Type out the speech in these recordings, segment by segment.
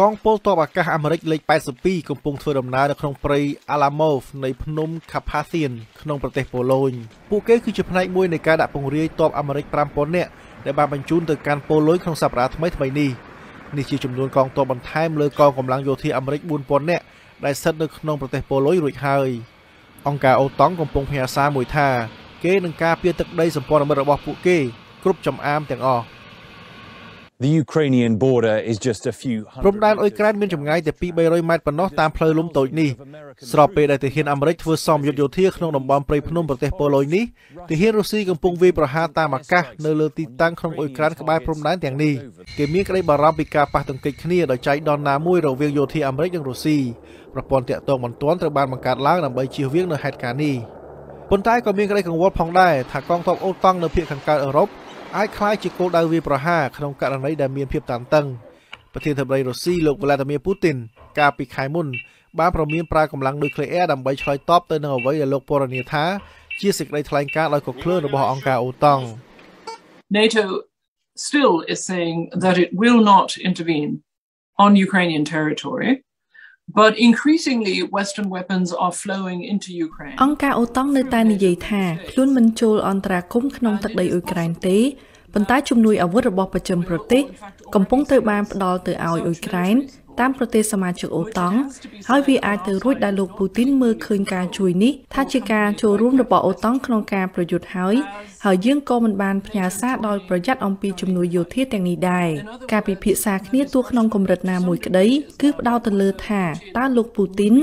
កងពលទ័ពអាកាសអាមេរិកលេខ82កំពុងធ្វើដំណើរនៅក្នុងព្រៃ Alamo នៃភ្នំ Carpathian ក្នុងប្រទេសប៉ូឡូញពួកគេគឺជាផ្នែកមួយនៃការដាក់ពង្រាយទ័ពអាមេរិក5000នាក់ដែលបានបញ្ជូនទៅកាន់ប៉ូឡូញក្នុងសប្តាហ៍ថ្មីថ្មីនេះនេះជាចំនួនកងទ័ពបន្ថែមលើកងកម្លាំងយោធាអាមេរិក4000នាក់ដែលស្ថិតនៅក្នុងប្រទេសប៉ូឡូញរួចហើយអង្គការអូតង់កំពុងផ្ញើសារមួយថាគេនឹងការពារទឹកដីសម្ព័ន្ធមិត្តរបស់ពួកគេគ្រប់ចំអាមទាំងអស់ The Ukrainian border is just a few ព្រំដែនអ៊ុយក្រែនមានចម្ងាយតែ2-300ម៉ែត្រប៉ុណ្ណោះតាមផ្លូវលំតូចនេះស្របពេលដែលទាហានអាមេរិកធ្វើសម្ពយុទ្ធយោធាក្នុងតំបន់ព្រៃភ្នំប្រទេសប៉ូឡុយនេះទាហានរុស្ស៊ីកំពុងវាយប្រហារតាមអាកាសនៅលើទីតាំងក្នុងអ៊ុយក្រែនក្បែរព្រំដែនទាំងនេះគេមានក្តីបារម្ភពីការប៉ះទង្គិចគ្នាដោយចៃដន្យណាមួយរវាងយោធាអាមេរិកនិងរុស្ស៊ីប្រព័ន្ធតាក់ទងបន្ទាន់ត្រូវបានបង្កើតឡើងដើម្បីជៀសវាងនៅហេតុការណ៍នេះប៉ុន្តែក៏មានក្តីកង្វល់ផងដែរថាកងទ័ពអូតង់នៅភាគខាងកើតអឺរ៉ុបអាចคล้ายជាគោលដៅវាប្រហារក្នុងករណីដែលមានភាពតានតឹងប្រធានាធិបតីរុស្ស៊ីលោក Vladimir Putin កាលពីខែមុនបានប្រមានប្រើកម្លាំងនុយក្លេអ៊ែរដើម្បីឆ្លើយតបទៅនឹងអ្វីដែលលោកពរនាថា ជាសេចក្តីថ្លែងការណ៍ដោយកក្លឿនរបស់អង្គការអូតង់ NATO still is saying that it will not intervene on Ukrainian territory but increasingly western weapons are flowing into Ukraine អង្គការអូតង់នៅតែនិយាយថាខ្លួនមិនចូលអន្តរាគមន៍ក្នុងទឹកដីអ៊ុយក្រែនទេប៉ុន្តែជំនួយអាវុធរបស់ប្រចាំប្រទេសកំពុងត្រូវបានផ្ដល់ទៅឲ្យអ៊ុយក្រែនតាមប្រទេសសមាជិកអូតង់ហើយវាអាចទៅរួច ដែលលោកពូទីនមើលឃើញការជួយនេះ ថាជាការចូលរួមរបស់អូតង់ក្នុងការប្រយុទ្ធហើយហើយយើងក៏មិនបានផ្ញើសារដោយប្រយ័ត្នអំពីជំនួយយោធាទាំងនេះដែរការពិភាក្សាគ្នាទោះក្នុងកម្រិតណាមួយក្តី គឺផ្ដោតទៅលើថាតើលោកពូទីន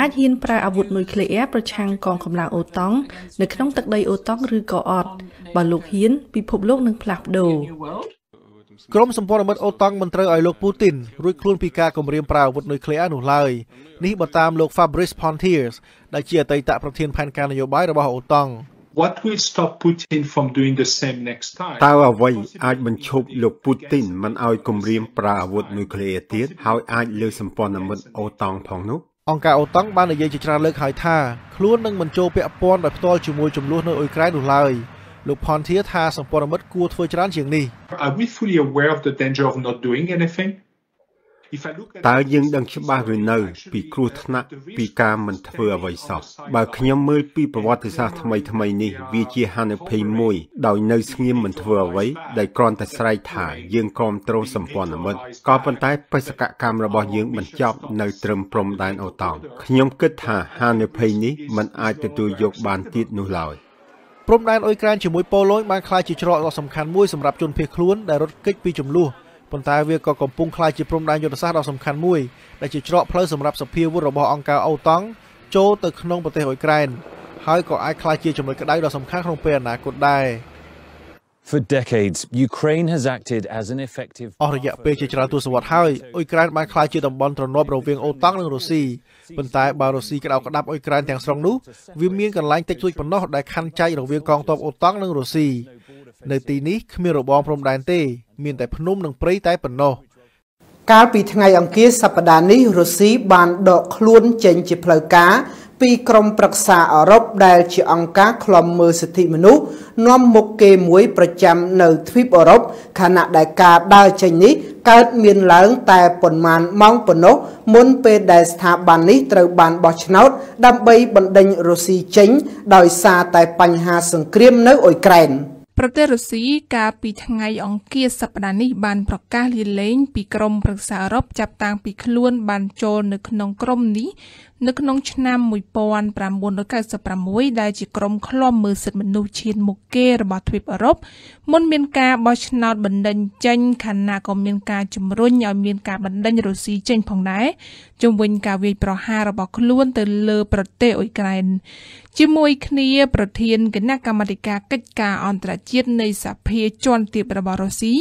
អាចហ៊ានប្រើអាវុធនុយក្លេអ៊ែរប្រឆាំងកងកម្លាំងអូតង់នៅក្នុងទឹកដីអូតង់ឬក៏អត់បើលោកហ៊ាន ពិភពលោកនឹងផ្លាស់ប្ដូរក្រុមសម្ព័ន្ធមិត្តអូតង់មិនត្រូវឲ្យលោកពូទីនរួចខ្លួនពីការគម្រាមប្រើអាវុធនុយក្លេអ៊ែរនោះឡើយនេះបើតាមលោក Fabrice Pontiers ដែលជាអតីតប្រធានផែនការនយោបាយរបស់អូតង់ What will stop Putin from doing the same next time? តើអ្វីអាចបញ្ឈប់លោកពូទីនមិនឲ្យគម្រាមប្រើអាវុធនុយក្លេអ៊ែរទៀតហើយអាចលើសម្ព័ន្ធមិត្តអូតង់ផងនោះអង្គការអូតង់បាននិយាយជាច្រើនលើកហើយថាខ្លួននឹងមិនចូលពាក់ព័ន្ធដោយផ្ទាល់ជាមួយចំនួននៅអ៊ុយក្រែននោះឡើយ។លោកផនធាថាសម្ព័ន្ធមិត្តគួរធ្វើច្រើនជាងនេះ Are we fully aware of the danger of not doing anything? តើយើងដឹងច្បាស់ឬនៅ ពីគ្រោះថ្នាក់ពីការមិនធ្វើអ្វីសោះបើខ្ញុំមើលពីប្រវត្តិសាស្ត្រថ្មីថ្មីនេះ វាជាហានិភ័យមួយដោយនៅស្ងៀមមិនធ្វើអ្វីដែលគ្រាន់តែស្រែកថាយើងគ្រប់គ្រងសម្ព័ន្ធមិត្តក៏ប៉ុន្តែបេសកកម្មរបស់យើងបញ្ចប់នៅត្រឹមព្រំដែនអូតោខ្ញុំគិតថាហានិភ័យនេះមិនអាចទទួលយកបានទៀតនោះឡើយព្រំដែនអ៊ុយក្រែនជាមួយប៉ូឡូញបានក្លាយជាច្រកដ៏សំខាន់មួយសម្រាប់ជនភៀសខ្លួនដែលរត់គេចពីចំនួនប៉ុន្តែវាក៏កំពុងក្លាយជាព្រំដែនយុទ្ធសាស្ត្រដ៏សំខាន់មួយដែលជាច្រកផ្លូវសម្រាប់សភាវុធរបស់អង្គការអូតង់ចូលទៅក្នុងប្រទេសអ៊ុយក្រែនហើយក៏អាចក្លាយជាចំណុចក្តៅដ៏សំខាន់ក្នុងពេលអនាគតដែរ For decades Ukraine has acted as an effective អស់រយៈពេលជាច្រើនទសវត្សរ៍ហើយអ៊ុយក្រែនបានក្លាយជាតំបន់ទ្រនាប់រវាងអូតង់និងរុស្ស៊ីប៉ុន្តែបើរុស្ស៊ីក្តៅក្តាប់អ៊ុយក្រែនទាំងស្រុងនោះវាមានកន្លែងតិចតួចប៉ុណ្ណោះដែលខណ្ឌចែករវាងកងទ័ពអូតង់និងរុស្ស៊ីនៅទីនេះគ្មានរបងព្រំដែនទេមានតែភ្នំនិងព្រៃតែប៉ុណ្ណោះ កាលពីថ្ងៃអង្គារសប្តាហ៍នេះរុស្ស៊ីបានដកខ្លួនចេញជាផ្លូវការពីក្រមប្រឹក្សាអឺរ៉ុបដែលជាអង្គការឃ្លាំមើលសិទ្ធិមនុស្សនាំមុខគេមួយ ប្រចាំនៅទ្វីបអឺរ៉ុបខណៈដែលការដើរចេញនេះ កើតមានឡើង តែប៉ុន្មានម៉ោងប៉ុណ្ណោះមុនពេលដែលស្ថាប័ននេះត្រូវបានបោះឆ្នោតដើម្បីបណ្ដេញរុស្ស៊ីចេញដោយសារតែបញ្ហា សង្គ្រាមនៅអ៊ុយក្រែន។ប្រទេសរុស្ស៊ីកាលពីថ្ងៃអង្គារសប្តាហ៍នេះបានប្រកាសលាលែងពីក្រុមប្រឹក្សាអឺរ៉ុបចាប់តាំងពីខ្លួនបានចូលនៅក្នុងក្រុមនេះនៅក្នុងឆ្នាំ1996ដែលជាក្រុមឃ្លាំមើលសិទ្ធិមនុស្សឈានមុខគេរបស់ទ្វីបអឺរ៉ុបមុនមានការបោះឆ្នោតបណ្តេញចេញខណៈក៏មានការជំរុញឲ្យមានការបណ្តេញរុស្ស៊ីចេញផងដែរជំវិញការវាយប្រហាររបស់ខ្លួនទៅលើប្រទេសអ៊ុយក្រែនជាមួយគ្នាប្រធានគណៈកម្មាធិការកិច្ចការអន្តរជាតិនៃសភាជាន់ទាបរបស់រុស្ស៊ី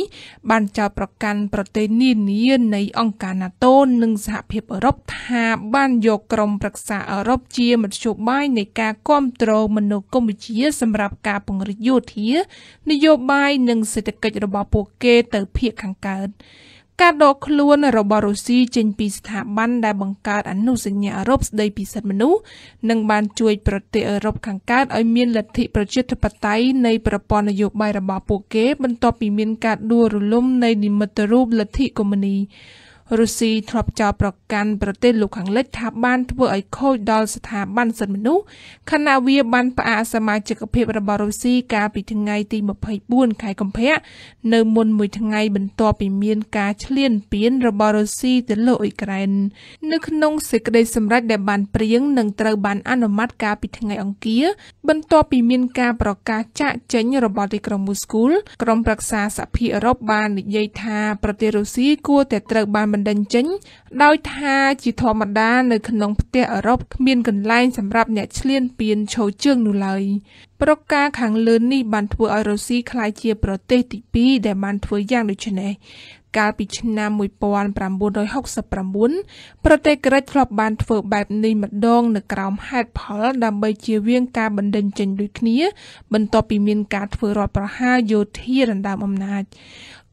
បានចោទប្រកាន់ប្រទេសនានានៃអង្គការ NATO និងសហភាពអឺរ៉ុបថាបានយកក្រុមប្រឹក្សាអឺរ៉ុបជាមធ្យោបាយនៃការគ្រប់គ្រងមនោគមវិជ្ជាសម្រាប់ការពង្រីកយោធា នយោបាយ និងសេដ្ឋកិច្ចរបស់ពួកគេទៅភាគខាងកើត។ការដកខ្លួនរបស់រុស្ស៊ីចេញពីស្ថាប័នដែលបង្កើតអនុសញ្ញាអឺរ៉ុបស្តីពីសិទ្ធិមនុស្សនឹងបានជួយប្រទេសអឺរ៉ុបខាងកើតឲ្យមានលទ្ធិប្រជាធិបតេយ្យនៃប្រព័ន្ធនយោបាយរបស់ពួកគេបន្ទាប់ពីមានការដួលរលំនៃនិមិត្តរូបលទ្ធិកុម្មុយនីរុស្ស៊ីធ្លាប់ចោទប្រកាន់ប្រទេសលោកខាងលិចថាបាន ធ្វើឲ្យខូចដល់ស្ថាប័នសិទ្ធិមនុស្សខណៈវាបានផ្អាកសមាជិកភាពរបស់រុស្ស៊ីកាលពីថ្ងៃទី24ខែកុម្ភៈនៅមុនមួយថ្ងៃ បន្ទាប់ពីមានការឈ្លានពានរបស់រុស្ស៊ីទៅលើអ៊ុយក្រែននៅក្នុងសេចក្តីសម្រេចដែលបានព្រៀងនិងត្រូវបានអនុម័តកាលពីថ្ងៃអង្គារបន្ទាប់ពីមានការប្រកាសចាក់ចេញរបស់ទីក្រុងមូស្គូលក្រុមប្រឹក្សាសហភាពអឺរ៉ុបបាននិយាយថាប្រទេសរុស្ស៊ីគួរតែត្រូវបានបណ្ដឹងចេញដោយថាជាធម្មតានៅក្នុងផ្ទះអឺរ៉ុបគ្មានកន្លែងសម្រាប់អ្នកឈ្លានពានឈរជើងនោះឡើយប្រការខាងលើនេះបានធ្វើឲ្យរុស្ស៊ីក្លាយជាប្រទេសទី2ដែលបានធ្វើយ៉ាងដូចនេះកាលពីឆ្នាំ1969ប្រទេសក្រិចធ្លាប់បានធ្វើបែបនេះម្ដងនៅក្រោមហេតុផលដើម្បីជៀសវាងការបណ្ដេញចេញដូចគ្នា បន្ទាប់ពីមានការធ្វើរដ្ឋប្រហារយោធាដណ្ដើមអំណាច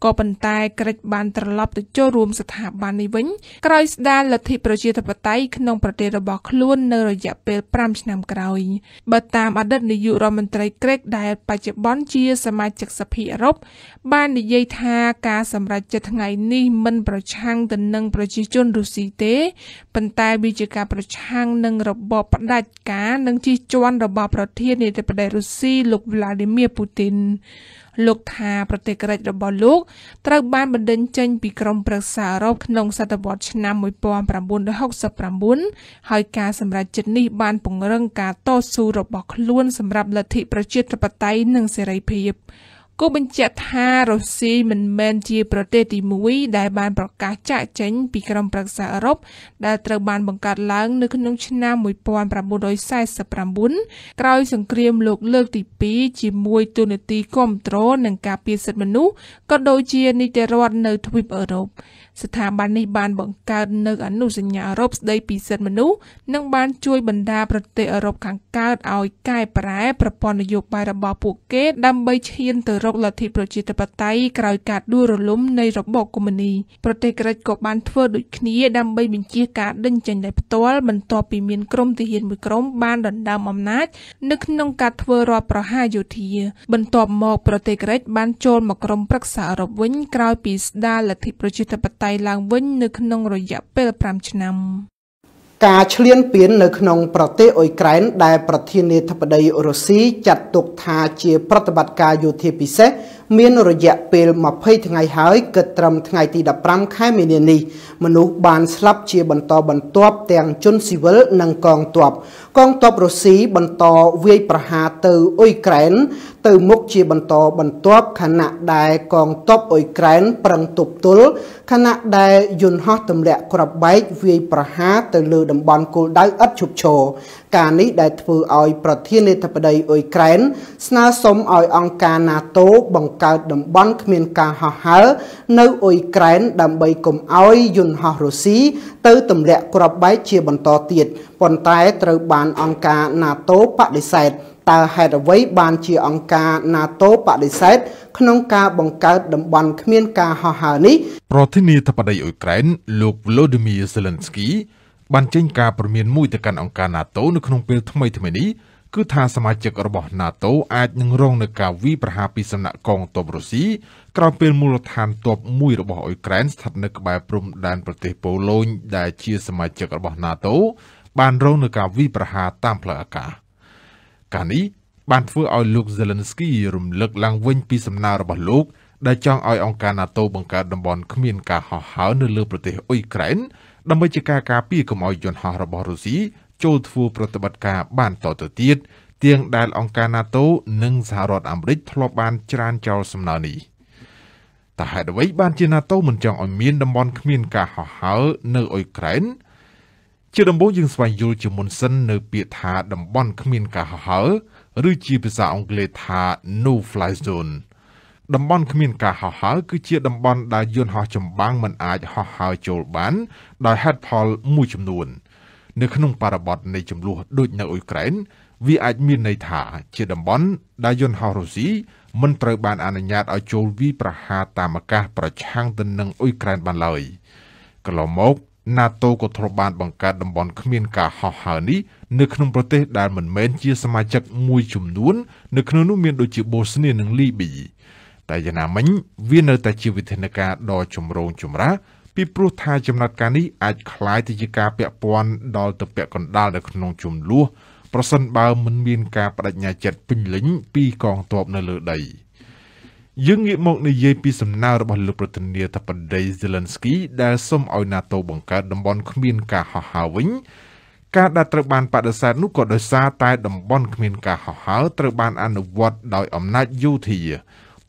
ក៏ប៉ុន្តែក្រិចបានត្រឡប់ទៅចូលរួមស្ថាប័ននេះវិញក្រោយស្ដារលទ្ធិប្រជាធិបតេយ្យក្នុងប្រទេសរបស់ខ្លួននៅរយៈពេល5ឆ្នាំក្រោយបើតាមអតីតនាយករដ្ឋមន្ត្រីក្រិចដែលបច្ចុប្បន្នជាសមាជិកសភាអឺរ៉ុបបាននិយាយថាការសម្រេចចិត្តថ្ងៃ នេះមិនប្រឆាំងទៅនឹងប្រជាជនរុស្ស៊ីទេប៉ុន្តែវាជាការប្រឆាំងនឹងរបបផ្ដាច់ការនិងជិះជាន់របស់ប្រធានាធិបតីរុស្ស៊ីលោក Vladimir Putin លោកថា ប្រទេសក្រិចរបស់លោកត្រូវបានបណ្ដេញចេញពីក្រុមប្រឹក្សាអឺរ៉ុបក្នុងសតវត្សឆ្នាំ1969ហើយការសម្រេចចិត្តនេះបានពង្រឹងការតស៊ូរបស់ខ្លួនសម្រាប់លទ្ធិប្រជាធិបតេយ្យនិងសេរីភាព។គូបញ្ជាក់ថារុស្ស៊ីមិនមែនជា ប្រទេសទី1ដែលបានប្រកាសចាក់ចេញពីក្រុមប្រឹក្សាអឺរ៉ុបដែលត្រូវបានបង្កើតឡើងនៅក្នុងឆ្នាំ1949ក្រោយសង្គ្រាមលោកលើកទី2ជាមួយទូនាទីគ្រប់គ្រងនិងការពារសិទ្ធិមនុស្សក៏ដូចជានីតិរដ្ឋនៅទ្វីបអឺរ៉ុបស្ថាប័ននេះបានបង្កើតនៅអនុសញ្ញាអឺរ៉ុបស្តីពីសិទ្ធិមនុស្សនិងបានជួយបណ្ដាប្រទេសអឺរ៉ុបខាងកើតឲ្យកែប្រែប្រព័ន្ធនយោបាយរបស់ពួកគេដើម្បីឈានទៅរកលទ្ធិប្រជាធិបតេយ្យក្រោយការដួលរលំនៃរបបកុម្មុយនីប្រទេសក្រិចក៏បានធ្វើដូចគ្នាដើម្បីបញ្ជាការដេញចេញដោយផ្ទាល់បន្ទាប់ពីមានក្រុមទាហានមួយក្រុមបានដណ្ដើមអំណាចនៅក្នុងការធ្វើរដ្ឋប្រហារយោធា បន្ទាប់មកប្រទេសក្រិចបានចូលមកក្រុមប្រឹក្សាអឺរ៉ុបវិញក្រោយពីស្ដារលទ្ធិប្រជាធិបតេយ្យយឡើងវិញនៅក្នុងរយៈពេល5ឆ្នាំ ការឈ្លានពាននៅក្នុងប្រទេសអ៊ុយក្រែនដែល ប្រធានាធិបតីរុស្ស៊ីចាត់ទុកថាជា ប្រតិបត្តិការយោធាពិសេសមានរយៈពេល20ថ្ងៃហើយគិតត្រឹមថ្ងៃទី15ខែមីនានេះមនុស្សបានស្លាប់ជាបន្តបន្ទាប់ ទាំងជនស៊ីវិលនិងកងទ័ពកងទ័ពរុស្ស៊ីបន្តវាយប្រហារទៅអ៊ុយក្រែនទៅមុខជាបន្ត បន្ទាប់ ខណៈដែលកងទ័ពអ៊ុយក្រែន ប្រឹងទប់ទល់ខណៈដែលយន្តហោះទម្លាក់គ្រាប់បែកវាយប្រហារទៅលើតំបន់គោលដៅឥតឈប់ឈរការនេះដែលធ្វើឲ្យ ប្រធានាធិបតីអ៊ុយក្រែនស្នើសុំឲ្យអង្គការ NATO បង្កើតតំបន់គ្មានការហោះហើរនៅអ៊ុយក្រែនដើម្បីកុំឲ្យយន្តហោះរុស្ស៊ីទៅទម្លាក់គ្រាប់បែកជាបន្តទៀតប៉ុន្តែត្រូវបានអង្គការ NATO បដិសេធតើហេតុអ្វីបានជាអង្គការ NATO បដិសេធក្នុងការបង្កើតតំបន់គ្មានការហោះហើរនេះប្រធានាធិបតីអ៊ុយក្រែន លោក Volodymyr Zelensky បានចេញការព្រមានមួយទៅកាន់អង្គការ NATO នៅក្នុងពេលថ្មីៗនេះគឺថាសមាជិករបស់ NATO អាចនឹងរងនឹងការវាយប្រហារពីសំណាក់កងទ័ពរុស្ស៊ីក្រោយពេលមូលដ្ឋានទ័ពមួយរបស់អ៊ុយក្រែនស្ថិតនៅក្បែរព្រំដែនប្រទេសប៉ូឡូញដែលជាសមាជិករបស់ NATO បានរងនឹងការវាយប្រហារតាមផ្លូវអាកាសការនេះបានធ្វើឲ្យលោក Zelensky រំលឹកឡើងវិញពីសំណើរបស់លោកដែលចង់ឲ្យអង្គការ NATO បង្កើតតំបន់គ្មានការហោះហើរនៅលើប្រទេសអ៊ុយក្រែនដើម្បីជាការការពារកុំឲ្យយន្តហោះរបស់រុស្ស៊ីចូលធ្វើប្រតិបត្តិការបានតទៅទៀតទៀងដែលអង្គការ NATO និងសហរដ្ឋអាមេរិកធ្លាប់បានច្រានចោលសំណើនេះតើហេតុអ្វីបានជា NATO មិនចង់ឲ្យមានតំបន់គ្មានការហោះហើរនៅអ៊ុយក្រែនជាដំបូងយើងស្វែងយល់ជាមុនសិននៅពាក្យថាតំបន់គ្មានការហោះហើរឬជាភាសាអង់គ្លេសថា no fly zone តំបន់គ្មានការហោះហើរគឺជាតំបន់ដែលយន្តហោះចម្បាំងមិនអាចហោះហើរចូលបាន ដោយហេតុផលមួយចំនួន។នៅក្នុង បរិបទនៃចំនួនដូចនៅអ៊ុយក្រែនវាអាចមានន័យថា ជាតំបន់ដែលយន្តហោះរុស្ស៊ីមិនត្រូវបានអនុញ្ញាតឲ្យចូលវាយប្រហារតាមអាកាស ប្រឆាំងទៅនឹងអ៊ុយក្រែនបានឡើយកន្លងមក NATO ក៏ធ្លាប់បានបង្កើតតំបន់គ្មានការហោះហើរនេះនៅក្នុងប្រទេសដែលមិនមែនជាសមាជិកមួយចំនួន នៅក្នុងនោះមានដូចជាបូស្នីនិងលីប៊ីតែយ៉ាងណាមិញ វានៅតែជាវិធានការដ៏ចម្រូងចម្រាសពីព្រោះថាចំណាត់ការនេះអាចคล้ายទៅជាការពាក់ព័ន្ធដល់ទៅពាក់កណ្ដាលនៅក្នុងចំនួនប្រសិនបើមិនមានការបដិញ្ញាចិត្តពេញលេញពីកងទ័ពនៅលើដីយើងងាកមកនិយាយពីសំណើរបស់លោកប្រធានាធិបតី Zelensky ដែលសូមឲ្យ NATO បង្កើតតំបន់គ្មានការហោះហើរវិញការដែលត្រូវបានបដិសេធនោះក៏ដោយសារតែតំបន់គ្មានការហោះហើរត្រូវបានអនុវត្តដោយអំណាចយោធា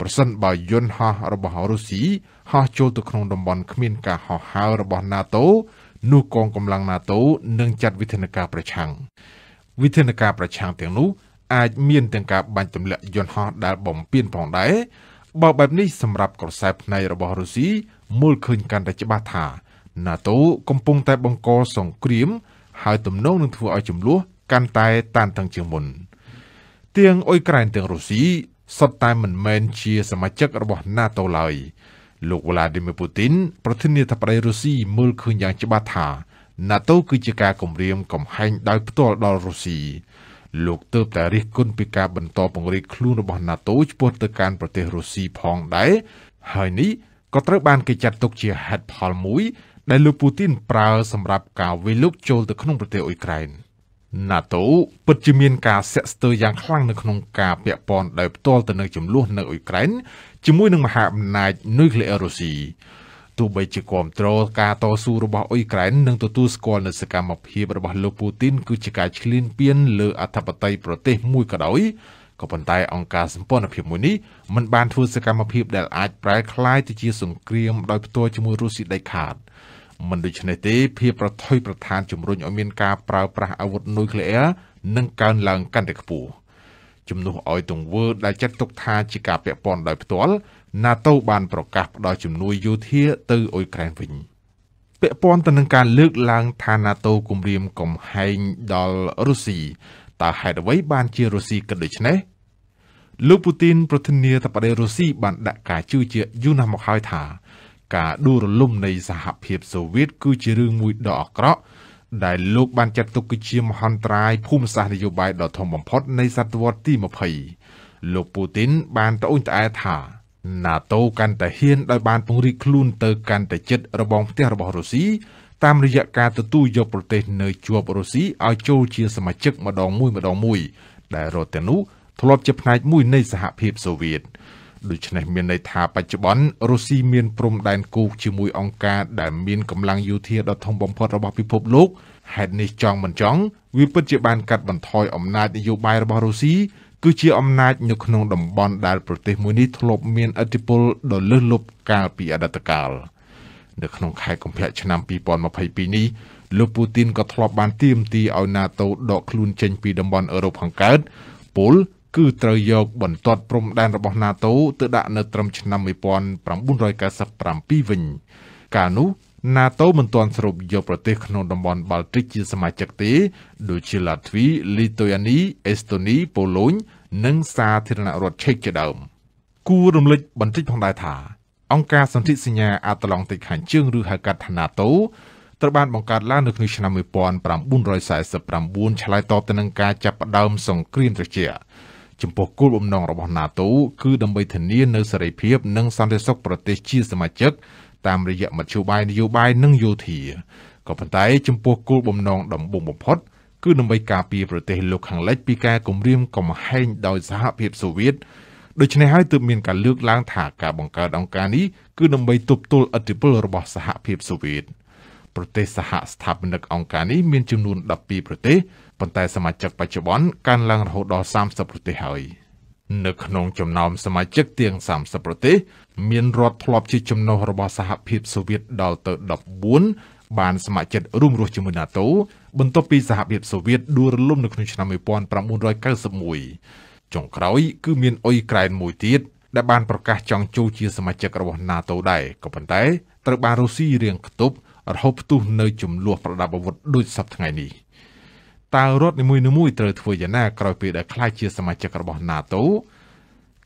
ប្រសិនបើយន្តហោះរបស់រុស្ស៊ីហោះចូលទៅក្នុងតំបន់គ្មានការហោះហើររបស់ NATO នោះកងកម្លាំង NATO នឹងចាត់វិធានការប្រឆាំងវិធានការប្រឆាំងទាំងនោះអាចមានទាំងការបាញ់ទម្លាក់យន្តហោះដែលបំពេញផងដែរបើបែបនេះសម្រាប់ក្រសែភ្នែករបស់រុស្ស៊ីមើលឃើញកាន់តែច្បាស់ថា NATO កំពុងតែបង្កសង្គ្រាមហើយទំនងនឹងធ្វើឲ្យចំនួនកាន់តែតានតឹងជាងមុនទាំងអ៊ុយក្រែនទាំងរុស្ស៊ីសុទ្ធតែមិនមែនជាសមាជិករបស់ NATO ឡើយលោក Vladimir Putin ប្រធានាធិបតីរុស្ស៊ីមើលឃើញយ៉ាងច្បាស់ថា NATO គឺជាការគំរាមកំហែងដោយផ្ទាល់ដល់រុស្ស៊ីលោកទើបតែរិះគន់ពីការបន្តពង្រីកខ្លួនរបស់ NATO ឆ្ពោះទៅកាន់ប្រទេសរុស្ស៊ីផងដែរហើយនេះក៏ត្រូវបានគេចាត់ទុកជាហេតុផលមួយ ដែលលោកពូទីនប្រើ សម្រាប់ការវាយលុកចូលទៅក្នុងប្រទេសអ៊ុយក្រែន។ NATO ពិតជាមានការសាក់ស្ទើរយ៉ាងខ្លាំងនៅក្នុងការពាក់ព័ន្ធដោយផ្ទាល់ទៅនឹងចំនួននៅអ៊ុយក្រែនជាមួយនឹងមហាអំណាចនុយក្លេអ៊ែររុស្ស៊ីទោះបីជាគ្រប់គ្រងការតស៊ូរបស់អ៊ុយក្រែននិងទទួលស្គាល់នូវសកម្មភាពរបស់លោកពូទីនគឺជាការឈ្លានពានលើអធិបតេយ្យប្រទេសមួយក៏ដោយក៏ប៉ុន្តែអង្គការសម្ព័ន្ធភាពមួយនេះមិនបានធ្វើសកម្មភាពដែលអាចប្រែក្លាយទៅជាសង្គ្រាមដោយផ្ទាល់ជាមួយរុស្ស៊ីដាច់ខាត។មិនដូច្នេះទេ ភាពប្រថុយប្រឋានជំរុញឲ្យមានការប្រើប្រាស់អាវុធនុយក្លេអ៊ែរនឹងកើនឡើង កាន់តែខ្ពស់ជំនួសឲ្យទង្វើ ដែលចាត់ទុកថាជាការពាក់ព័ន្ធដោយផ្ទាល់ NATO បាន ប្រកាសផ្តល់ជំនួយយោធា ទៅអ៊ុយក្រែនវិញពាក់ព័ន្ធទៅនឹងការលើកឡើងថា NATO គំរាមកំហែងដល់រុស្ស៊ីតើហេតុអ្វី បានជារុស្ស៊ីគិតដូច្នេះលោកពូទីន ប្រធានាធិបតីរុស្ស៊ីបានដាក់ការជឿជាក់យូរណាស់មកហើយថាការដួលរលំនៃសហភាពសូវៀតគឺជារឿងមួយដ៏អាក្រក់ដែលលោកបានចាត់ទុកគឺជាមហន្តរាយភូមិសាស្ត្រនយោបាយដ៏ធំបំផុតនៃសតវត្សទី20លោកពូទីនបានត្អូញត្អែថា NATO កាន់តែហ៊ានដោយបានពង្រីកខ្លួនទៅកាន់តែជិតរបងផ្ទះរបស់រុស្ស៊ីតាមរយៈការទទួលយកប្រទេសនៅជាប់រុស្ស៊ីឲ្យចូលជាសមាជិកម្ដងមួយម្ដងមួយ ដែលរដ្ឋទាំងនោះធ្លាប់ជាផ្នែកមួយនៃសហភាពសូវៀតដូច្នេះមានន័យថាបច្ចុប្បន្នរុស្ស៊ីមានព្រំដែនគូជាមួយអង្គការ ដែលមានកម្លាំងយោធាដ៏ធំបំផុតរបស់ពិភពលោកហេតុនេះចង់មិនចង់វាពិតជាបានកាត់បន្ថយអំណាចនយោបាយរបស់រុស្ស៊ីគឺជាអំណាចនៅក្នុងតំបន់ដែលប្រទេសមួយនេះធ្លាប់មានឥទ្ធិពលដ៏លើសលប់កាលពីអតីតកាលនៅក្នុងខែកុម្ភៈឆ្នាំ2022នេះលោកពូទីនក៏ធ្លាប់បានទាមទារឲ្យ NATO ដកខ្លួនចេញពីតំបន់អឺរ៉ុបខាងកើតពលគឺត្រូវយកបន្ទាត់ព្រំដែនរបស់ NATO ទៅដាក់នៅត្រឹមឆ្នាំ1997វិញ កាលនោះ NATO មិនទាន់សរុបយកប្រទេសក្នុងតំបន់បាល់ទិកជាសមាជិកទេ ដូចជាឡាទ្វីលីទុយអានីអេស្តូនីប៉ូឡូញនិងសាធារណរដ្ឋឆេកជាដើមគួររំលឹកបន្តិចផងដែរថា អង្គការសន្ធិសញ្ញាអាត្លង់តិកខាងជើងឬហៅកាត់ថា NATO ត្រូវបានបង្កើតឡើងនៅក្នុងឆ្នាំ1949ឆ្លើយតបទៅនឹងការចាប់ផ្ដើមសង្គ្រាមត្រជាក់ចំពោះគោលបំណងរបស់ NATO គឺដើម្បីធានានូវសេរីភាពនិងសន្តិសុខប្រទេសជាសមាជិកតាមរយៈមធ្យោបាយនយោបាយនិងយោធាក៏ប៉ុន្តែចំពោះគោលបំណងដំបូងបំផុតគឺដើម្បីការពារប្រទេសលោកខាងលិចពីការគំរាមកំហែងដោយសហភាពសូវៀតដូច្នេះហើយទើបមានការលើកឡើង ថាការបង្កើតអង្គការនេះគឺដើម្បីទប់ទល់ឥទ្ធិពលរបស់សហភាពសូវៀតប្រទេសសហស្ថាបនិកអង្គការនេះមានចំនួន12ប្រទេសប៉ុន្តែសមាជិកបច្ចុប្បន្នកើនឡើងរហូតដល់30ប្រទេសហើយនៅក្នុងចំណោមសមាជិកទាំង30ប្រទេស មានរដ្ឋធ្លាប់ជា ចំណុះរបស់សហភាពសូវៀតដល់ទៅ14បាន សមាជិករួមរស់ជាមួយ NATO បន្ទាប់ពីសហភាពសូវៀតដួលរលំនៅក្នុងឆ្នាំ1991ចុងក្រោយ គឺមានអ៊ុយក្រែនមួយទៀតដែលបានប្រកាសចង់ចូលជាសមាជិករបស់ NATO ដែរក៏ប៉ុន្តែត្រូវបានរុស្ស៊ីរៀងខ្ទប់រហូតផ្ទុះនៅចំនួនប្រដាប់អាវុធដូចសពថ្ងៃនេះតើរដ្ឋនីមួយៗត្រូវធ្វើយ៉ាងណាក្រោយពេលដែលក្លាយជាសមាជិករបស់ NATO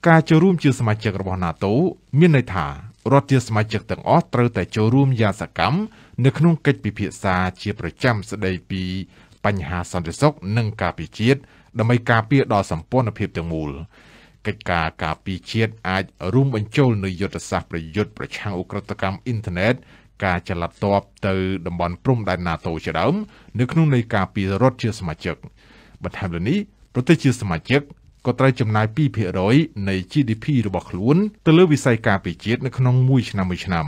ការចូលរួមជាសមាជិករបស់ NATO មានន័យថារដ្ឋជាសមាជិកទាំងអស់ត្រូវតែចូលរួមយ៉ាងសកម្មនៅក្នុងកិច្ចពិភាក្សាជាប្រចាំស្ដីពីបញ្ហាសន្តិសុខនិងការពិជាតិដើម្បីការពារដល់សម្ព័ន្ធភាពទាំងមូលកិច្ចការការពារជាតិអាចរួមបញ្ចូលនូវយុទ្ធសាស្ត្រប្រយុទ្ធប្រឆាំងអ ுக ្រិតកម្មអ៊ីនធឺណិតការចល័តតបទៅតំបន់ព្រំដែន NATO ជាដើមនៅក្នុងនៃការពីរដ្ឋជាសមាជិកបន្ថែមលើនេះប្រទេសជាសមាជិកក៏ត្រូវចំណាយ2%នៃ GDP របស់ខ្លួនទៅលើវិស័យការពារជាតិនៅក្នុងមួយឆ្នាំមួយឆ្នាំ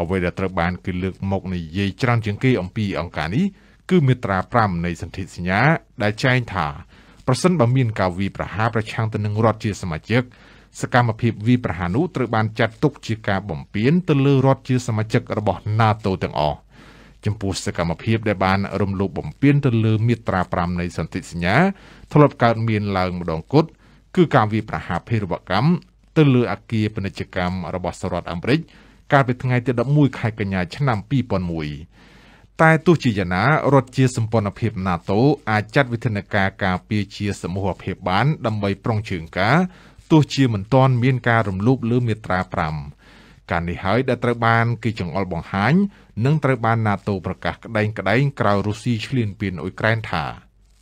អ្វីដែលត្រូវបានគឺលើកមកនិយាយច្រើនជាងគេអំពី អង្គការនេះគឺមាត្រា5នៃសន្ធិសញ្ញា ដែលចែងថាប្រសិនបើមានការវាយប្រហារប្រឆាំងទៅនឹងរដ្ឋជា សមាជិកសកម្មភាពវាប្រហារនោះត្រូវបានចាត់ទុកជាការបំពានទៅលើរដ្ឋជាសមាជិករបស់ NATO ទាំងអស់ចំពោះសកម្មភាពដែលបានរំលោភបំពានទៅលើមាត្រា5នៃសន្ធិសញ្ញាធ្លាប់កើតមានឡើងម្ដងគត់គឺការវាប្រហារភេរវកម្មទៅលើអគារពាណិជ្ជកម្មរបស់សហរដ្ឋអាមេរិកកាលពីថ្ងៃទី11ខែកញ្ញាឆ្នាំ2001តែទោះជាយ៉ាងណារដ្ឋជាសម្ព័ន្ធភាព NATO អាចចាត់វិធានការការពារជាសមូហភាពបានដើម្បីប្រុងជើងការទោះជាមិនទាន់មានការរំលោភលើមាត្រា5ការនេះហើយដែលត្រូវបានគេចង្អុលបង្ហាញនិងត្រូវបាន NATO ប្រកាសក្តែងក្តែងក្រៅរុស្ស៊ីឈ្លានពានអ៊ុយក្រែនថា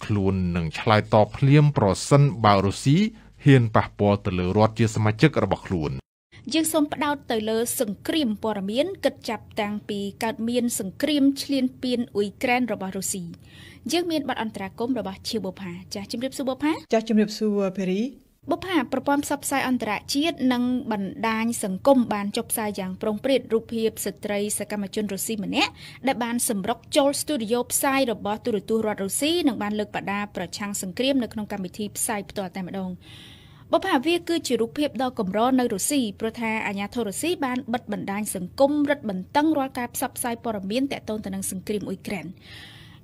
ខ្លួននឹងឆ្លើយតបភ្លាមប្រសិនបើរុស្ស៊ីហ៊ានប៉ះពាល់ទៅលើរដ្ឋជាសមាជិករបស់ខ្លួនយើងសូមផ្ដោតទៅលើសង្គ្រាមព័រមៀនគិតចាប់តាំងពីកើតមានសង្គ្រាមឈ្លានពានអ៊ុយក្រែនរបស់រុស្ស៊ីយើងមានបទអន្តរាគមរបស់ឈៀវបុផាចាស់ជំរាបសួរបុផាចាស់ជំរាបសួរភេរីបុប្ផាប្រព័ន្ធផ្សព្វផ្សាយអន្តរជាតិនិងបណ្ដាញសង្គមបានចុះផ្សាយយ៉ាងប្រុងប្រៀតរូបភាពស្ត្រីសកម្មជនរុស្ស៊ីម្នាក់ដែលបានសម្រុកចូលស្ទូឌីយោផ្សាយរបស់ទូរទស្សន៍រដ្ឋរុស្ស៊ីនិងបានលើកបដាប្រឆាំងសង្គ្រាមនៅក្នុងកម្មវិធីផ្សាយផ្ទាល់តែម្ដងបបាវាគឺជារូបភាពដ៏កម្រនៅរុស្ស៊ីព្រោះថាអាញាធររុស្ស៊ីបានបិទបណ្ដាញសង្គមរឹតបន្តឹងរាល់ការផ្សព្វផ្សាយព័ត៌មានទាក់ទងទៅនឹងសង្គ្រាមអ៊ុយក្រែន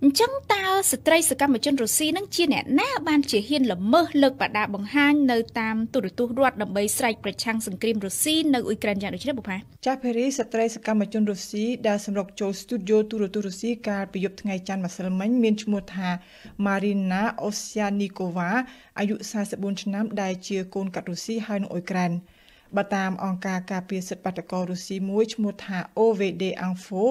អញ្ចឹងតើស្ត្រីសកម្មជនរុស្ស៊ីនឹងជាអ្នកណាបានជាហ៊ានល្មើសលើកបដាបង្ហាញនៅតាមទូរទស្សន៍រដ្ឋដើម្បីស្រែកប្រឆាំងសង្គ្រាមរុស្ស៊ីនៅអ៊ុយក្រែនយ៉ាងដូចនេះបុផាចាស់ភេរីស្ត្រីសកម្មជនរុស្ស៊ីដែលសម្រុកចូលស្ទូឌីយោទូរទស្សន៍រុស្ស៊ីកាលពីយប់ថ្ងៃច័ន្ទម្សិលមិញមានឈ្មោះថា Marina Ossianikova អាយុ44ឆ្នាំ ដែលជាកូនកាត់រុស្ស៊ីហើយនៅអ៊ុយក្រែនបើតាមអង្គការការពារសិទ្ធិបាតកោរុស្ស៊ីមួយឈ្មោះថា OVD Info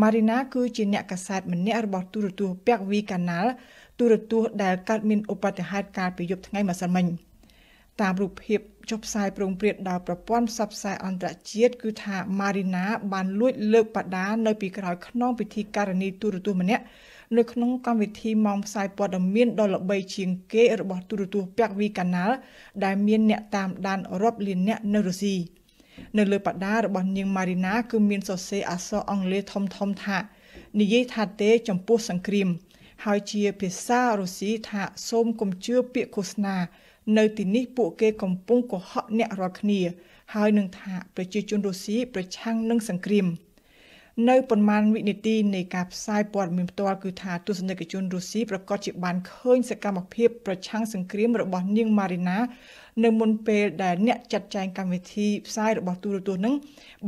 ម៉ារីណាគឺជាអ្នកកាសែតម្នាក់របស់ទូរទស្សន៍ពាក់វីកាណាល់ទូរទស្សន៍ដែលកើតមានឧបត្តិហេតុកាលពីយប់ថ្ងៃម្សិលមិញតាមរូបភាពចុះផ្សាយប្រងព្រាតដោយប្រព័ន្ធផ្សព្វផ្សាយអន្តរជាតិគឺថាម៉ារីណាបានលួច លើកបដានៅពីក្រោយខ្នងពិធីការនីទូរទស្សន៍ម្នាក់នៅក្នុងកម្មវិធីម៉ោងផ្សាយព័ត៌មានដ៏ល្បី ជាងគេរបស់ទូរទស្សន៍ពាក់វីកាណាល់ដែលមានអ្នកតាមដានរាប់លានអ្នក នៅរុស្ស៊ី។នៅលើបដារបស់នាងម៉ារីណាគឺមានសរសេរអក្សរអង់គ្លេសធំធំថានិយាយថាទេចំពោះសង្គ្រាមហើយជាភាសារុស្ស៊ីថាសូមកុំជឿពាក្យឃោសនា នៅទីនេះពួកគេកំពុងកុហកអ្នករាល់គ្នា ហើយនឹងថា ប្រជាជនរុស្ស៊ីប្រឆាំងនឹងសង្គ្រាម។នៅប៉ុន្មានវិនាទីនៃការផ្សាយព័ត៌មានផ្ទាល់គឺថាទស្សនិកជនរុស្ស៊ីប្រកាសជាបានឃើញសកម្មភាពប្រឆាំងសង្គ្រាមរបស់នាងម៉ារីណានៅមុនពេលដែលអ្នកចាត់ចែងកម្មវិធីផ្សាយរបស់ទូរទស្សន៍នឹង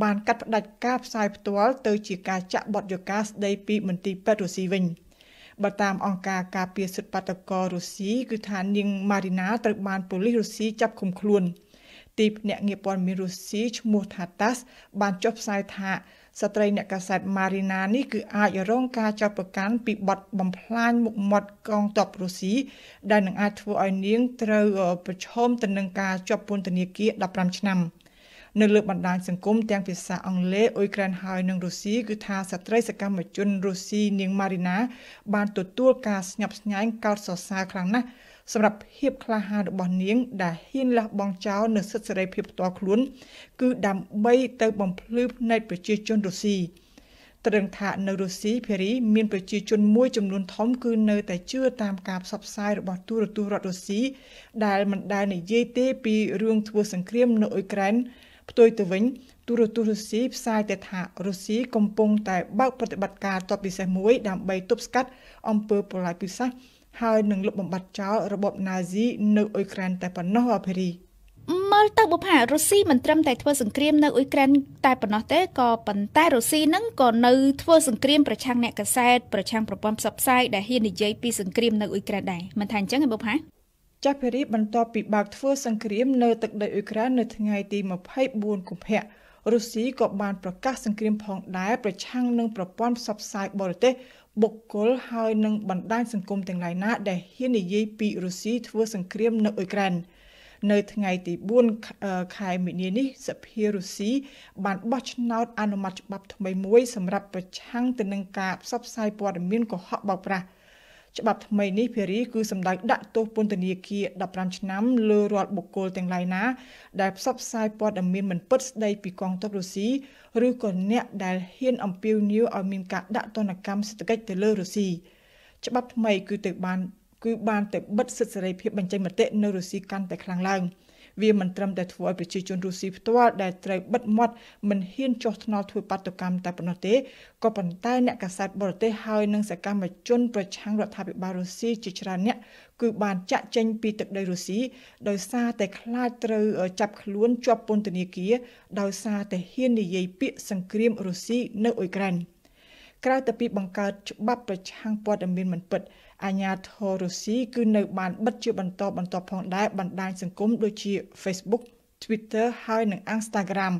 បានកាត់ផ្តាច់ការផ្សាយផ្ទាល់ទៅជាការចាក់បទយកាស្ដីពីមន្ទីរពេទ្យរុស្ស៊ីវិញបើតាមអង្គការការពារសិទ្ធិបាតកោរុស្ស៊ីគឺថានាងម៉ារីណាត្រូវបានប៉ូលីសរុស្ស៊ីចាប់ឃុំខ្លួន ទីភ្នាក់ងារព័ត៌មានរុស្ស៊ីឈ្មោះ Tatas បានចុះផ្សាយថាស្ត្រីអ្នកកាសែតម៉ារីណានេះគឺអាចរងការចោទប្រកាន់ពីបទបំផ្លាញមុខមាត់កងទ័ពរុស្ស៊ីដែលនឹងអាចធ្វើឲ្យនាងត្រូវប្រឈមទៅនឹងការជាប់ពន្ធនាគារ15ឆ្នាំ នៅលើបណ្ដាញសង្គមទាំងភាសាអង់គ្លេសអ៊ុយក្រែនហើយនិងរុស្ស៊ីគឺថាស្ត្រីសកម្មជនរុស្ស៊ីនាងម៉ារីណា បានទទួលការស្ញប់ស្ញែងកោតសរសើរខ្លាំងណាស់សម្រាប់ភាពក្លាហានរបស់នាង ដែលហ៊ានលះបង់ចោលនូវសិទ្ធិសេរីភាពផ្ទាល់ខ្លួនគឺដើម្បីទៅបំភ្លឺភ្នែកប្រជាជនរុស្ស៊ីត្រឹងថានៅរុស្ស៊ីភារី មានប្រជាជនមួយ ចំនួន ធំគឺនៅតែជឿតាមការផ្សព្វផ្សាយរបស់ទូរទស្សន៍រដ្ឋរុស្ស៊ីដែលមិនដែលនិយាយទេពីរឿងធ្វើសង្គ្រាមនៅអ៊ុយក្រែនផ្ទុយទៅវិញទូរទស្សន៍រុស្ស៊ីផ្សាយតែថារុស្ស៊ីកំពុងតែបើកប្រតិបត្តិការទ័ពពិសេសមួយដើម្បីទប់ស្កាត់អំពើប្រល័យពូជសាសន៍ហើយនឹងលុបបំបាត់ចោលរបបណាហ្ស៊ីនៅអ៊ុយក្រែនតែប៉ុណ្ណោះអភិរីមើលទៅបុប្ផារុស្ស៊ីមិនត្រឹមតែធ្វើសង្គ្រាមនៅអ៊ុយក្រែនតែប៉ុណ្ណោះទេក៏ប៉ុន្តែរុស្ស៊ីនឹងក៏នៅធ្វើសង្គ្រាមប្រឆាំងអ្នកកសែតប្រឆាំងប្រព័ន្ធផ្សព្វផ្សាយដែលហ៊ាននិយាយពីសង្គ្រាមនៅអ៊ុយក្រែនដែរមិនថាអញ្ចឹងទេបុប្ផាចាស់ភេរីបន្ទាប់ពីបើកធ្វើសង្គ្រាមនៅទឹកដីអ៊ុយក្រែននៅថ្ងៃទី24កុម្ភៈរុស្ស៊ីក៏បានប្រកាសសង្គ្រាមផងដែរប្រឆាំងនឹងប្រព័ន្ធផ្សព្វផ្សាយបរទេសបុគ្គលហើយនិងបណ្ដាញសង្គមទាំងឡាយណា ដែលហ៊ាននិយាយពីរុស្ស៊ីធ្វើសង្គ្រាមនៅអ៊ុយក្រែននៅថ្ងៃទី4ខែមីនានេះសភារុស្ស៊ីបានបោះឆ្នោត អនុម័តច្បាប់ថ្មីមួយសម្រាប់ប្រឆាំងទៅនឹងការផ្សព្វផ្សាយព័ត៌មានកុហកបោកប្រាស់ច្បាប់ថ្មីនេះភារីគឺសម្ដៅដាក់ទោសពន្ធនាគារ15ឆ្នាំលើរាល់បុគ្គលទាំងឡាយណា ដែលផ្សព្វផ្សាយព័ត៌មានមិនពិតស្ដីពីកងទ័ពរុស្ស៊ីឬក៏អ្នកដែលហ៊ានអំពាវនាវឲ្យមានការដាក់ទណ្ឌកម្មសេដ្ឋកិច្ចទៅលើរុស្ស៊ីច្បាប់ថ្មីគឺទៅបានគឺបានទៅបិទសិទ្ធិសេរីភាពបញ្ចេញមតិនៅរុស្ស៊ីកាន់តែខ្លាំងឡើង។វាមិនត្រឹមតែធ្វើឲ្យប្រជាជនរុស្ស៊ីផ្ទាល់ដែលត្រូវបិទមាត់មិនហ៊ានចុះថ្នល់ធ្វើបាតុកម្មតែប៉ុណ្ណោះទេក៏ប៉ុន្តែអ្នកកាសែតបរទេសហើយនិងសកម្មជនប្រឆាំងរដ្ឋាភិបាលរុស្ស៊ីជាច្រើនអ្នកគឺបានចាក់ចេញ ពីទឹកដីរុស្ស៊ីដោយសារតែខ្លាចត្រូវចាប់ខ្លួនជាប់ពន្ធនាគារដោយសារតែហ៊ាននិយាយពាក្យសង្គ្រាមរុស្ស៊ីនៅអ៊ុយក្រែនក្រៅតែពី បង្កើតច្បាប់ប្រឆាំងព័ត៌មានមិនពិតអាញាធររុស្ស៊ីគឺនៅបានបិទជាបន្តបន្តផងដែរបណ្ដាញសង្គមដូចជា Facebook Twitter ហើយនិង Instagram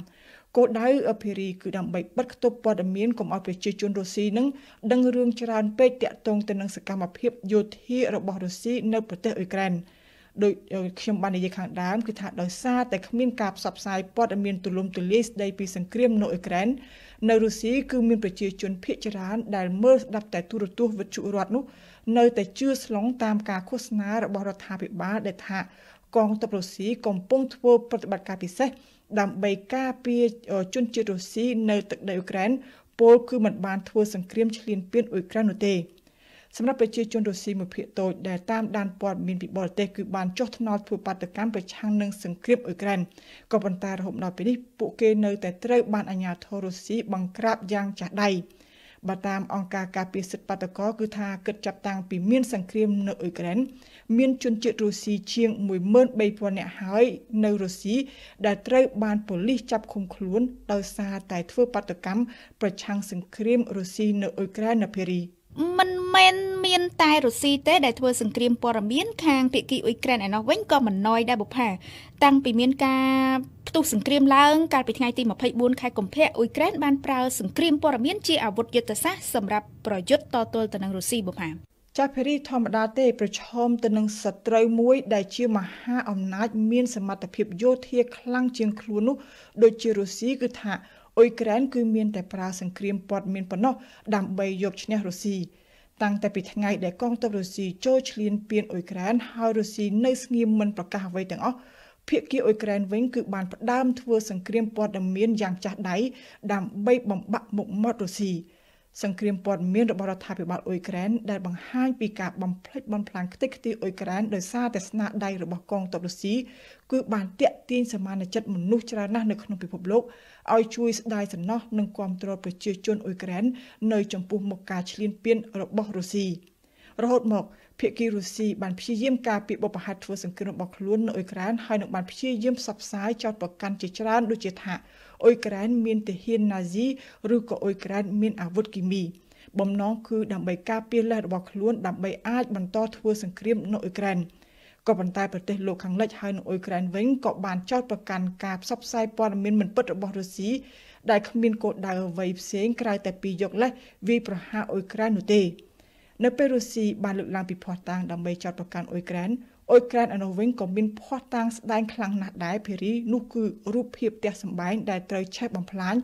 គោលដៅអភិរីគឺដើម្បីបិទគប់ព័ត៌មានកុំឲ្យប្រជាជនរុស្ស៊ីនឹងដឹងរឿងច្រើនពេកទាក់ទងទៅនឹងសកម្មភាពយោធារបស់រុស្ស៊ីនៅប្រទេសអ៊ុយក្រែនដោយខ្ញុំបាននិយាយខាងដើមគឺថាដោយសារតែគ្មានការផ្សព្វផ្សាយព័ត៌មានទូលំទូលាយស្ដីពីសង្គ្រាមនៅអ៊ុយក្រែននៅរុស្ស៊ីគឺមានប្រជាជនភៀសច្រើនដែលមើលស្ដាប់តែទូរទស្សន៍វិទ្យុរដ្ឋនោះនៅតែជឿស្លងតាមការឃោសនារបស់រដ្ឋាភិបាលដែលថាកងទ័ពរុស្ស៊ីកំពុងធ្វើប្រតិបត្តិការពិសេសដើម្បីការពារជនជាតិរុស្ស៊ីនៅទឹកដីអ៊ុក្រែនពលគឺមិនបានធ្វើសង្គ្រាមឈ្លានពានអ៊ុក្រែននោះទេ សម្រាប់ប្រជាជនរុស្ស៊ីមួយភាគតូចដែលតាមដានព័ត៌មានពីបរទេសគឺបានចុះថ្នោតធ្វើបាតកម្មប្រឆាំងនឹងសង្គ្រាមអ៊ុក្រែនក៏ប៉ុន្តែរហូតដល់ពេលនេះពួកគេនៅតែត្រូវបានអាជ្ញាធររុស្ស៊ីបង្ក្រាបយ៉ាងចាស់ដៃ។បើតាមអង្គការការពារសិទ្ធិបាតុករគឺថាគិតចាប់តាំងពីមានសង្គ្រាមនៅអ៊ុយក្រែនមានជនជាតិរុស្ស៊ីជាង13,000នាក់ហើយនៅរុស្ស៊ីដែលត្រូវបានប៉ូលីសចាប់ឃុំខ្លួនដោយសារតែធ្វើបាតុកម្មប្រឆាំងសង្គ្រាមរុស្ស៊ីនៅអ៊ុយក្រែននៅភេរី។មិនមែនមានតែរុស្ស៊ីទេដែលធ្វើសង្គ្រាមព័ត៌មានខាងភាគីអ៊ុយក្រែនឯណោះវិញក៏មិនណយដែរបុប្ផាតាំងពីមានការផ្ទុះសង្គ្រាមឡើងកាលពីថ្ងៃទី24ខែកុម្ភៈអ៊ុយក្រែនបានប្រើសង្គ្រាមព័ត៌មានជាអាវុធយុទ្ធសាស្ត្រសម្រាប់ប្រយុទ្ធតទល់ទៅនឹងរុស្ស៊ីបុប្ផាចាភេរីធម្មតាទេប្រឈមទៅនឹងសត្រូវមួយដែលជាមហាអំណាចមានសមត្ថភាពយោធាខ្លាំងជាងខ្លួននោះដូចជារុស្ស៊ីគឺថាអ៊ុយក្រែនគឺមានតែប្រើសង្គ្រាមព័ទ្ធមានប៉ុណ្ណោះដើម្បីយកឈ្នះរុស្ស៊ីតាំងតែពីថ្ងៃដែលកងទ័ពរុស្ស៊ីចូលឈ្លានពានអ៊ុយក្រែនហើយរុស្ស៊ីនៅស្ងៀមមិនប្រកាសអ្វីទាំងអស់ភាគីអ៊ុយក្រែនវិញគឺបានផ្ដើមធ្វើសង្គ្រាមព័ត៌មានយ៉ាងចាស់ដៃដើម្បីបំបាក់មុខមាត់រុស្ស៊ីសង្គ្រាមព័ត៌មានរបស់រដ្ឋាភិបាលអ៊ុយក្រែនដែលបង្ហាញពីការបំផ្លិចបំផ្លាញខ្ទេចខ្ទីអ៊ុយក្រែនដោយសារតែស្នាដៃរបស់កងទ័ពរុស្ស៊ីគឺបានតាក់ទាញសមានចិត្តមនុស្សច្រើនណាស់នៅក្នុងពិភពលោកឲ្យជួយស្ដាយសំណោះនិងគ្រប់គ្រងប្រជាជនអ៊ុយក្រែននៅចំពោះមុខការឈ្លានពានរបស់រុស្ស៊ីរហូតមក ភាគីរុស្ស៊ីបានព្យាយាមការពារបបផាត់ធ្វើសង្គ្រាមរបស់ខ្លួននៅអ៊ុយក្រែនហើយនឹងបានព្យាយាមផ្សព្វផ្សាយចោទប្រកាន់ជាច្រើនដូចជាថាអ៊ុយក្រែនមានទាហានណាហ្ស៊ីឬក៏អ៊ុយក្រែនមានអាវុធគីមីបំណងគឺដើម្បីការពារលេសរបស់ខ្លួនដើម្បីអាចបន្តធ្វើសង្គ្រាមនៅអ៊ុយក្រែន។ក៏ប៉ុន្តែប្រទេសលោកខាងលិចហើយនិងអ៊ុយក្រែនវិញក៏បានចោទប្រកាន់ការផ្សព្វផ្សាយព័ត៌មានមិនពិតរបស់រុស្ស៊ីដែលគ្មានគោលដៅអ្វីផ្សេងក្រៅតែពីយកលេសវាយប្រហារអ៊ុយក្រែននោះទេ នៅពេលរុស្ស៊ីបានលើកឡើងពីភ័ស្តុតាងដើម្បីចោទប្រកាន់អ៊ុយក្រែនអ៊ុយក្រែនអនុវិញក៏មានភ័ស្តុតាងស្ដែងខ្លាំងណាស់ដែរភេរីនោះគឺរូបភាពផ្ទះសម្បែងដែលត្រូវឆេះបំផ្លាញ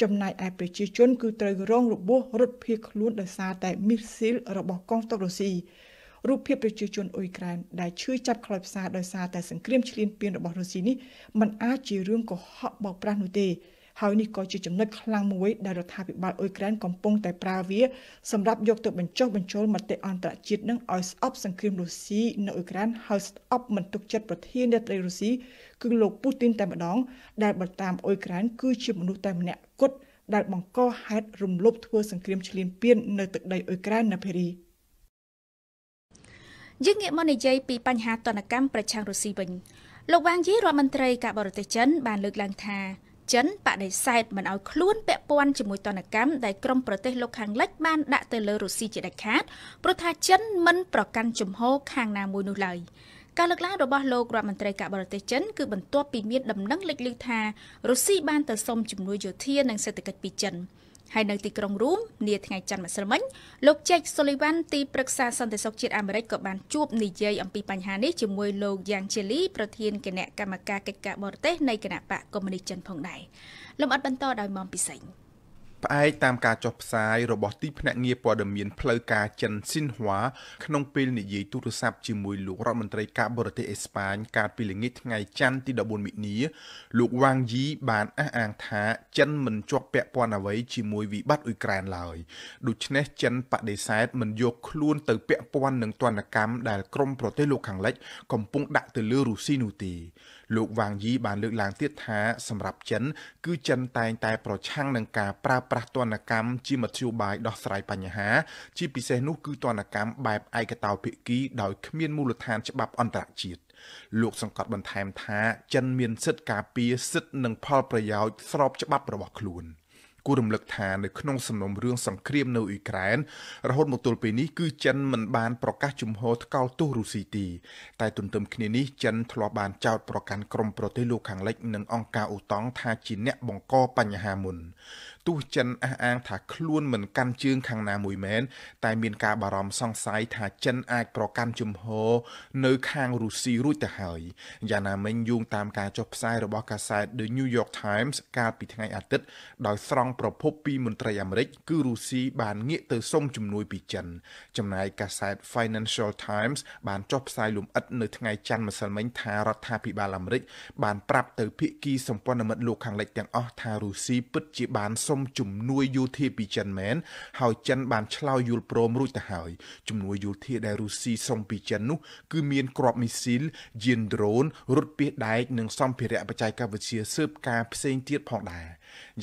ចំណែកឯប្រជាជន គឺត្រូវរងរបួសរត់ភៀសខ្លួនដោយសារតែមីស៊ីលរបស់កងទ័ពរុស្ស៊ីរូបភាពប្រជាជនអ៊ុយក្រែនដែលឈឺចាប់ខ្លោចផ្សាដោយសារតែ សង្គ្រាមឈ្លានពានរបស់រុស្ស៊ីនេះมันអាចជារឿងកុហកបោកប្រាស់នោះទេហើយនេះក៏ជាចំណុចខ្លាំងមួយ ដែលរដ្ឋាភិបាលអ៊ុយក្រែនកំពុងតែប្រើវា សម្រាប់យកទៅបញ្ចុះបញ្ចូលមតិអន្តរជាតិនឹងឲ្យស្អប់សង្គ្រាមរុស្ស៊ីនៅអ៊ុយក្រែនហើយស្អប់មិនទុកចិត្តប្រធានាធិបតីរុស្ស៊ីគឺលោកពូទីនតែម្ដង ដែលបើតាមអ៊ុយក្រែនគឺជាមនុស្សតែម្នាក់គត់ដែលបង្កហេតុរំលោភធ្វើសង្គ្រាមឈ្លានពាននៅទឹកដីអ៊ុយក្រែននៅភេរី។យើងងាកមកនិយាយពីបញ្ហាតនកម្មប្រឆាំងរុស្ស៊ីវិញលោកវ៉ាងយីរដ្ឋមន្ត្រីការបរទេសចិនបានលើកឡើងថាចិនបដិសេធមិនឲ្យខ្លួនពាក់ព័ន្ធជាមួយតនកម្មដែលក្រុមប្រទេសលោកខាងលិចបានដាក់ទៅលើរុស្ស៊ីជាដាច់ខាតព្រោះថាចិន មិនប្រកាន់ជំហរខាងណាមួយនោះឡើយការលើកឡើងរបស់លោករដ្ឋមន្ត្រីការបរទេសចិនគឺបន្ទាប់ពីមានដំណឹងលេចលឺថារុស្ស៊ីបានទៅសុំជំនួយយោធានិងសេដ្ឋកិច្ចពីចិន។ហើយនៅទីក្រុងរូមនាថ្ងៃច័ន្ទម្សិលមិញលោក Jake Sullivan ទីប្រឹក្សាសន្តិសុខជាតិអាមេរិកក៏បានជួបនិយាយអំពីបញ្ហានេះជាមួយលោក Yang Chili ប្រធានគណៈកម្មការកិច្ចការបរទេសនៃគណៈបកកុម្មុយនីសចិនផងដែរលំអិតបន្តដោយមុំពិសេងផ្អែកតាមការចុះផ្សាយរបស់ទីភ្នាក់ងារព័ត៌មានផ្លូវការចិនស៊ីនហួាក្នុងពេលនិយាយទូរស័ព្ទជាមួយលោករដ្ឋមន្ត្រីការបរទេសអេស្ប៉ាញកាលពីល្ងាចថ្ងៃច័ន្ទទី14មិនិនាលោកវ៉ាងយីបានអះអាងថាចិនមិនជាប់ពាក់ព័ន្ធអ្វីជាមួយវិបត្តិអ៊ុយក្រែនឡើយដូច្នេះចិនបដិសេធមិនយកខ្លួនទៅពាក់ព័ន្ធនឹងទណ្ឌកម្មដែលក្រមប្រទេសលោកខាងលិចកំពុងដាក់ទៅលើរុស្ស៊ីនោះទេលោកវ៉ាងយីបានលើកឡើងទៀតថាសម្រាប់ចិន គឺចិនតែងតែ ប្រឆាំងនឹងការប្រើប្រាស់ទណ្ឌកម្មជាមធ្យោបាយដោះស្រាយបញ្ហាជាពិសេសនោះគឺទណ្ឌកម្មបែបឯកតោភាគីដោយគ្មានមូលដ្ឋានច្បាប់អន្តរជាតិលោកសង្កត់បន្ថែមថាចិនមានសិទ្ធិការពារសិទ្ធិនិងផលប្រយោជន៍ស្របច្បាប់របស់ខ្លួន។គួររំលឹកថានៅក្នុងសំណុំរឿងសង្គ្រាមនៅអ៊ុយក្រែនរហូតមកទល់ពេលនេះគឺចិនមិនបានប្រកាសជំហរថ្កោលទោសរុស្ស៊ីទេតែទន្ទឹមគ្នានេះចិនធ្លាប់បានចោទប្រកាន់ក្រុមប្រទេសលោកខាងលិច និងអង្គការអូតង់ថាជាអ្នកបង្កបញ្ហាមុនទោះចិនអះអាងថាខ្លួនមិនកាន់ជើងខាងណាមួយមែនតែមានការបារម្ភសង្ស័យថាចិនអាចប្រកាន់ជំហរនៅ ខាងរុស្ស៊ីរួចទៅហើយយ៉ាងណាមិញយោងតាមការចុះផ្សាយរបស់កាសែត The New York Times កាលពីថ្ងៃអាទិត្យដោយស្រង់ប្រភពពីមន្ត្រីអាមេរិកគឺរុស្ស៊ីបានងាក ទៅសុំជំនួយពីចិន ចំណាយកាសែត Financial Times បានចុះផ្សាយលំអិតនៅថ្ងៃច័ន្ទម្សិលមិញថារដ្ឋាភិបាលអាមេរិក បានប្រាប់ទៅភាគីសម្ព័ន្ធមិត្តលោកខាងលិចទាំងអស់ថារុស្ស៊ីពិតជាបានសុំសុំជំនួយយោធាពីចិនមែនហើយចិនបានឆ្លើយយល់ព្រមរួចទៅហើយជំនួយយោធាដែលរុស្ស៊ីសុំពីចិននោះគឺមានគ្រាប់មីស៊ីលយានដ្រូនរថពាសដែកនិងសម្ភារៈបច្ចេកវិទ្យាស៊ើបការផ្សេងទៀតផងដែរ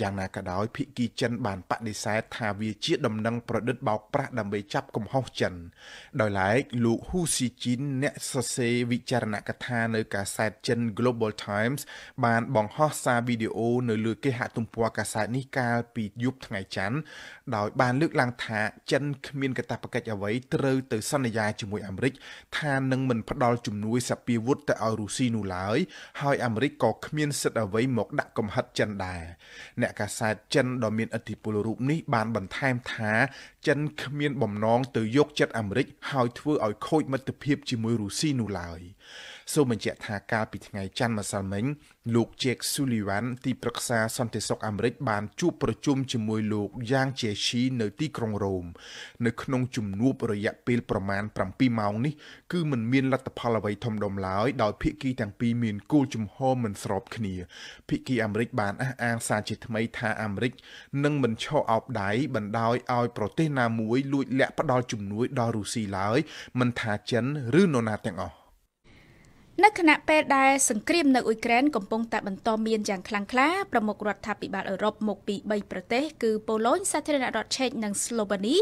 យ៉ាងណាក៏ដោយភីគីចិនបានបដិសេធថាវាជាដំណឹងប្រឌិតបោកប្រាស់ដើម្បីចាប់កំហុសចិនដោយឡែកលោកហ៊ូស៊ីជីនអ្នកសរសេរវិចារណកថានៅកាសែតចិន Global Times បានបង្ហោះសារវីដេអូនៅលើគេហទំព័រកាសែតនេះកាលពីយប់ថ្ងៃច័ន្ទដោយបានលើកឡើងថាចិនគ្មានកាតព្វកិច្ចអ្វីត្រូវទៅសន្យាជាមួយអាមេរិក ថានឹងមិនផ្ដល់ជំនួយសពាវុធទៅឲ្យរុស្ស៊ីនោះឡើយហើយអាមេរិកក៏គ្មានសិទ្ធិអ្វីមកដាក់កំហិតចិនដែរអ្នកកាសែតចិនដ៏មានឥទ្ធិពលរូបនេះបានបន្ថែមថាចិន គ្មានបំណងទៅយកចិត្តអាមេរិកហើយធ្វើឲ្យខូចមិត្តភាពជាមួយរុស្ស៊ីនោះឡើយ។សូមបញ្ជាក់ថាកាលពីថ្ងៃច័ន្ទម្សិលមិញលោក Jake Sullivan ទីប្រឹក្សាសន្តិសុខអាមេរិកបានជួបប្រជុំជាមួយលោក Yang Jiechi នៅទីក្រុងរ៉ូមនៅក្នុងជំនួបរយៈពេលប្រមាណ7ម៉ោងនេះគឺมันមានលទ្ធផលអ្វី ធំដុំឡើយដោយភាគីទាំងពីរមានគោលជំហរមិនស្របគ្នាភាគីអាមេរិកបានអះអាងសារជាថ្មីថាអាមេរិកនឹងមិនឈរអោបដៃបណ្ដោយឲ្យប្រទេសណាមួយ លួចលាក់ផ្ដល់ជំនួយដល់រុស្ស៊ីឡើយ មិនថាចិនឬនរណាទាំងអស់នៅខណៈពេលដែលសង្គ្រាមនៅអ៊ុយក្រែនកំពុងតែបន្តមានយ៉ាងខ្លាំងក្លាប្រមុខរដ្ឋាភិបាលអឺរ៉ុបមកពី3ប្រទេសគឺប៉ូឡូញសាធារណរដ្ឋឆេកនិងស្លូវ៉ានី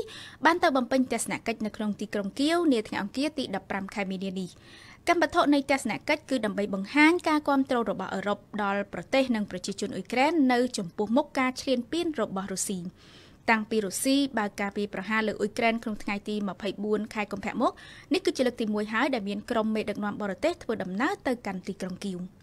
បានទៅបំពេញទស្សនកិច្ចនៅក្នុងទីក្រុងគៀវនាថ្ងៃអង្គារទី15ខែមីនានេះកម្មវត្ថុនៃទស្សនកិច្ចគឺដើម្បីបង្ហាញការគ្រប់គ្រងរបស់អឺរ៉ុបដល់ប្រទេសនិងប្រជាជនអ៊ុយក្រែននៅចំពោះមុខការឈ្លានពានរបស់រុស្ស៊ី។តាំងពីរុស្ស៊ីបើកការពីប្រហារលើអ៊ុយក្រែនក្នុងថ្ងៃទី24ខែកុម្ភៈមកនេះគឺជាលើកទី1ហើយដែលមានក្រុមមេដឹកនាំបរទេសធ្វើដំណើរទៅកាន់ទីក្រុងគីវ។